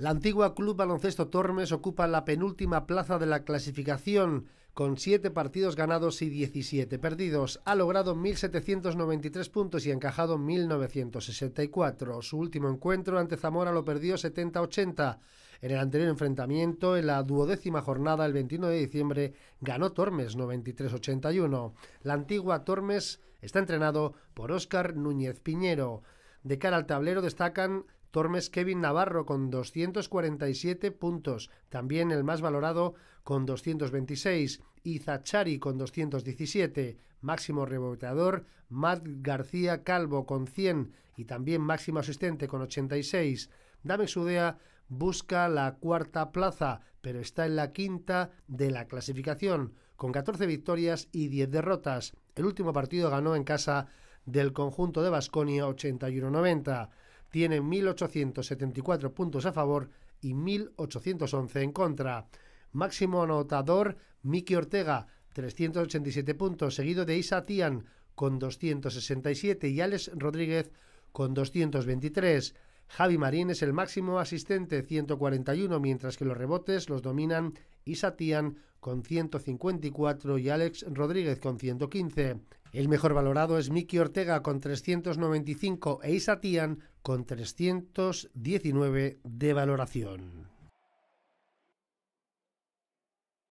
La antigua Club Baloncesto Tormes ocupa la penúltima plaza de la clasificación, con siete partidos ganados y 17 perdidos. Ha logrado 1.793 puntos y encajado 1.964. Su último encuentro ante Zamora lo perdió 70-80. En el anterior enfrentamiento, en la duodécima jornada, el 21 de diciembre, ganó Tormes 93-81. La antigua Tormes está entrenado por Óscar Núñez Piñero. De cara al tablero destacan Tormes Kevin Navarro con 247 puntos, también el más valorado con 226, Izachari con 217, máximo reboteador Matt García Calvo con 100 y también máximo asistente con 86. Dame Sudea busca la cuarta plaza, pero está en la quinta de la clasificación, con 14 victorias y 10 derrotas. El último partido ganó en casa del conjunto de Basconia 81-90 tiene 1.874 puntos a favor y 1.811 en contra. Máximo anotador, Miki Ortega, 387 puntos, seguido de Isa Tian con 267 y Alex Rodríguez con 223. Javi Marín es el máximo asistente, 141, mientras que los rebotes los dominan Isatian con 154 y Alex Rodríguez con 115. El mejor valorado es Miki Ortega con 395 e Isatian con 319 de valoración.